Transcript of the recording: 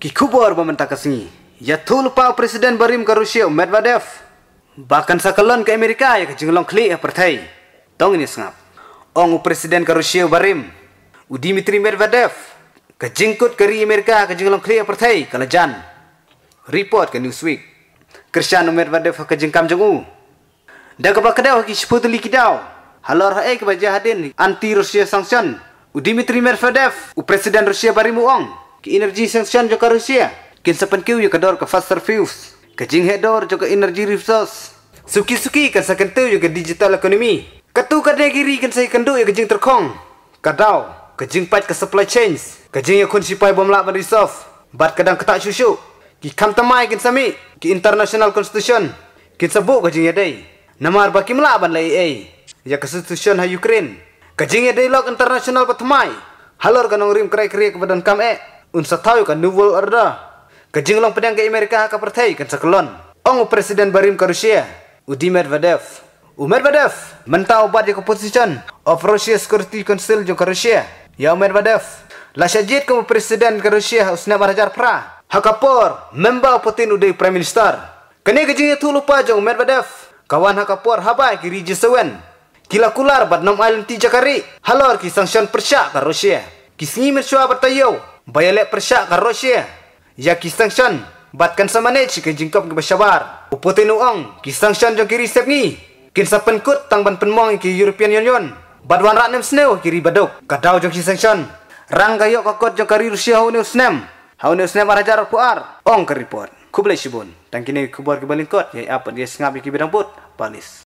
Kikubor pemerintah kesini. Ya tulpa presiden Barim ke Rusia Medvedev. Bahkan sekalon ke Amerika ya ke jenglong kli ya pertai. Tong ni sengap. Ong presiden ke Rusia berim. U Dimitri Medvedev. Ke jengkut ke Amerika ke jenglong kli ya pertai. Kelejan. Report ke Newsweek. Kersian Medvedev ke jengkam jengu. Dan kebak kedau ke sepuluh tuli kidau. Halor hae eh, kebaja hadin anti Rusia sanksion. U Dimitri Medvedev. U presiden Rusia berim uang ki energy sanction jo ka Russia. Kin sa pan kiw yu ka faster fuse. fast jing he dor jo ka energy resource. Suki suki kan sa kentu yu ka digital economy. Ka tu ka negiri kan sa ikandu yu jing terkong. Ka dao. Ka jing pat ke supply chains. Ka jing yu kun shipai bom lak resolve. Bat kadang ketak susu. Ki kam tamai kan sa mi. Ki international constitution. Kin sa bu ka jing yadai. Namar baki melaban lai. EA. Ya constitution ha Ukraine. Kajingnya dialog international pertama. Halor kanong rim kerai kerai kepada kam eh unsa tayo ka New World Order. Kajing lang pinang ka Amerika ka partay kan sa kolon. presiden barim ka Rusya, u di Medvedev. U Medvedev, mentaw di position of Russia Security Council jo ka Rusya. Ya u Medvedev, la syajit ka presiden ka Rusya usna marajar pra. Hakapor, member Putin udah prime minister. Kini kajingnya tu lupa jo u Medvedev. Kawan Hakapor habai kiri jisawen. Kila kular bat nom jakari. Halor ki sanction persya ka Rusya. Kisimir shua bertayau. Bayalek persyak ke kan, Rusia. Ya kisang Batkan sama ne cikin jingkap ke Bashabar. Upote nuang. Kisang syan kiri resep ni. Kinsa penkut tang ban penmuang ke European Union. Badwan rat nem senew kiri badok. Kadau jang kisang Rang gayo kakot jang kari Rusia hau ni usnem. Hau usnem arajar puar. Ong keripot. Kubelai shibun. Dan kini kubar kebalingkot. Ya apa dia sengap ke bidang put. Balis.